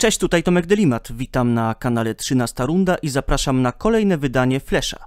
Cześć, tutaj Tomek Delimat. Witam na kanale 13 Runda i zapraszam na kolejne wydanie Flesza.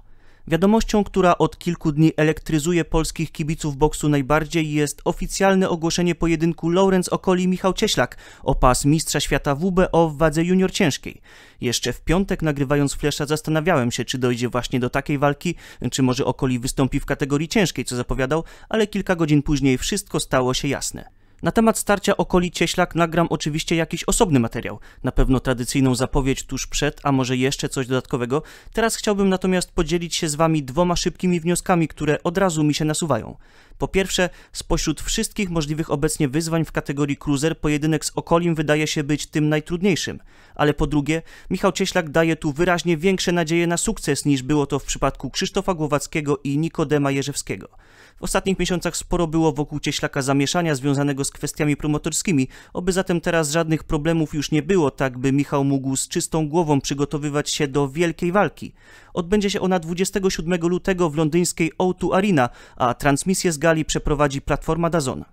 Wiadomością, która od kilku dni elektryzuje polskich kibiców boksu najbardziej jest oficjalne ogłoszenie pojedynku Lawrence Okoli Michał Cieślak o pas mistrza świata WBO w wadze junior ciężkiej. Jeszcze w piątek nagrywając Flesza zastanawiałem się, czy dojdzie właśnie do takiej walki, czy może Okoli wystąpi w kategorii ciężkiej, co zapowiadał, ale kilka godzin później wszystko stało się jasne. Na temat starcia okoli Cieślak nagram oczywiście jakiś osobny materiał. Na pewno tradycyjną zapowiedź tuż przed, a może jeszcze coś dodatkowego. Teraz chciałbym natomiast podzielić się z Wami dwoma szybkimi wnioskami, które od razu mi się nasuwają. Po pierwsze, spośród wszystkich możliwych obecnie wyzwań w kategorii cruiser, pojedynek z Okolim wydaje się być tym najtrudniejszym. Ale po drugie, Michał Cieślak daje tu wyraźnie większe nadzieje na sukces niż było to w przypadku Krzysztofa Głowackiego i Nikodema Jerzewskiego. W ostatnich miesiącach sporo było wokół Cieślaka zamieszania związanego z kwestiami promotorskimi. Oby zatem teraz żadnych problemów już nie było, tak by Michał mógł z czystą głową przygotowywać się do wielkiej walki. Odbędzie się ona 27 lutego w londyńskiej O2 Arena, a transmisję z gali przeprowadzi Platforma Dazon.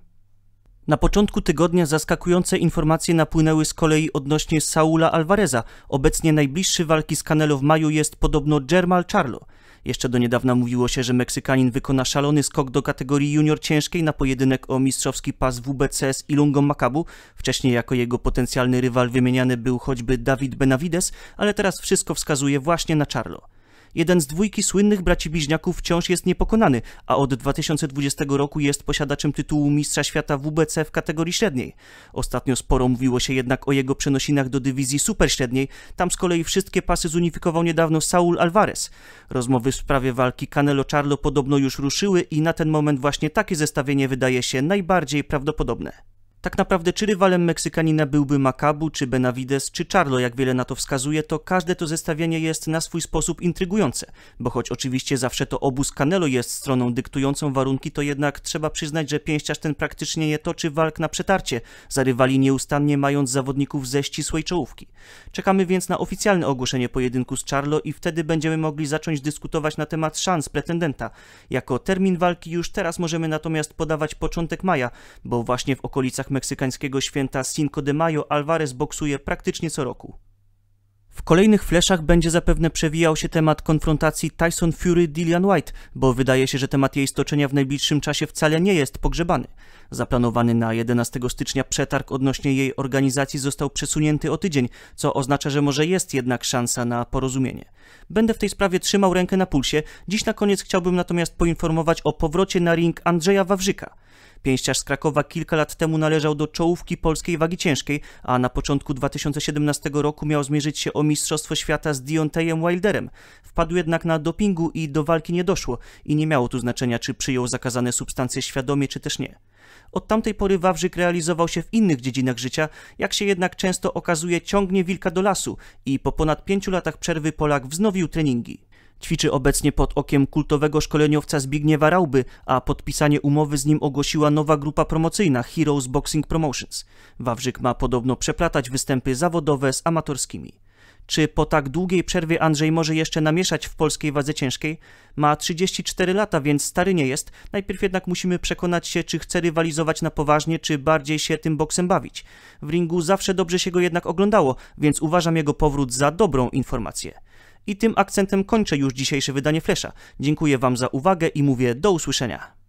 Na początku tygodnia zaskakujące informacje napłynęły z kolei odnośnie Saula Alvareza. Obecnie najbliższy walki z Canelo w maju jest podobno Germal Charlo. Jeszcze do niedawna mówiło się, że Meksykanin wykona szalony skok do kategorii junior ciężkiej na pojedynek o mistrzowski pas WBC z Ilungą Makabu. Wcześniej jako jego potencjalny rywal wymieniany był choćby Dawid Benavides, ale teraz wszystko wskazuje właśnie na Charlo jeden z dwójki słynnych braci bliźniaków wciąż jest niepokonany, a od 2020 roku jest posiadaczem tytułu Mistrza Świata WBC w kategorii średniej. Ostatnio sporo mówiło się jednak o jego przenosinach do dywizji superśredniej, tam z kolei wszystkie pasy zunifikował niedawno Saul Alvarez. Rozmowy w sprawie walki Canelo-Charlo podobno już ruszyły i na ten moment właśnie takie zestawienie wydaje się najbardziej prawdopodobne. Tak naprawdę, czy rywalem Meksykanina byłby Makabu, czy Benavides, czy Charlo, jak wiele na to wskazuje, to każde to zestawienie jest na swój sposób intrygujące, bo choć oczywiście zawsze to obóz Canelo jest stroną dyktującą warunki, to jednak trzeba przyznać, że pięściarz ten praktycznie nie toczy walk na przetarcie, zarywali nieustannie mając zawodników ze ścisłej czołówki. Czekamy więc na oficjalne ogłoszenie pojedynku z Charlo i wtedy będziemy mogli zacząć dyskutować na temat szans pretendenta. Jako termin walki już teraz możemy natomiast podawać początek maja, bo właśnie w okolicach meksykańskiego święta Cinco de Mayo Alvarez boksuje praktycznie co roku. W kolejnych fleszach będzie zapewne przewijał się temat konfrontacji Tyson Fury-Dillian White, bo wydaje się, że temat jej stoczenia w najbliższym czasie wcale nie jest pogrzebany. Zaplanowany na 11 stycznia przetarg odnośnie jej organizacji został przesunięty o tydzień, co oznacza, że może jest jednak szansa na porozumienie. Będę w tej sprawie trzymał rękę na pulsie. Dziś na koniec chciałbym natomiast poinformować o powrocie na ring Andrzeja Wawrzyka. Pięściarz z Krakowa kilka lat temu należał do czołówki polskiej wagi ciężkiej, a na początku 2017 roku miał zmierzyć się o Mistrzostwo Świata z Deontayem Wilderem. Wpadł jednak na dopingu i do walki nie doszło i nie miało tu znaczenia, czy przyjął zakazane substancje świadomie, czy też nie. Od tamtej pory Wawrzyk realizował się w innych dziedzinach życia, jak się jednak często okazuje ciągnie wilka do lasu i po ponad pięciu latach przerwy Polak wznowił treningi. Ćwiczy obecnie pod okiem kultowego szkoleniowca Zbigniewa Rauby, a podpisanie umowy z nim ogłosiła nowa grupa promocyjna Heroes Boxing Promotions. Wawrzyk ma podobno przeplatać występy zawodowe z amatorskimi. Czy po tak długiej przerwie Andrzej może jeszcze namieszać w polskiej wadze ciężkiej? Ma 34 lata, więc stary nie jest. Najpierw jednak musimy przekonać się, czy chce rywalizować na poważnie, czy bardziej się tym boksem bawić. W ringu zawsze dobrze się go jednak oglądało, więc uważam jego powrót za dobrą informację. I tym akcentem kończę już dzisiejsze wydanie Flesza. Dziękuję Wam za uwagę i mówię do usłyszenia.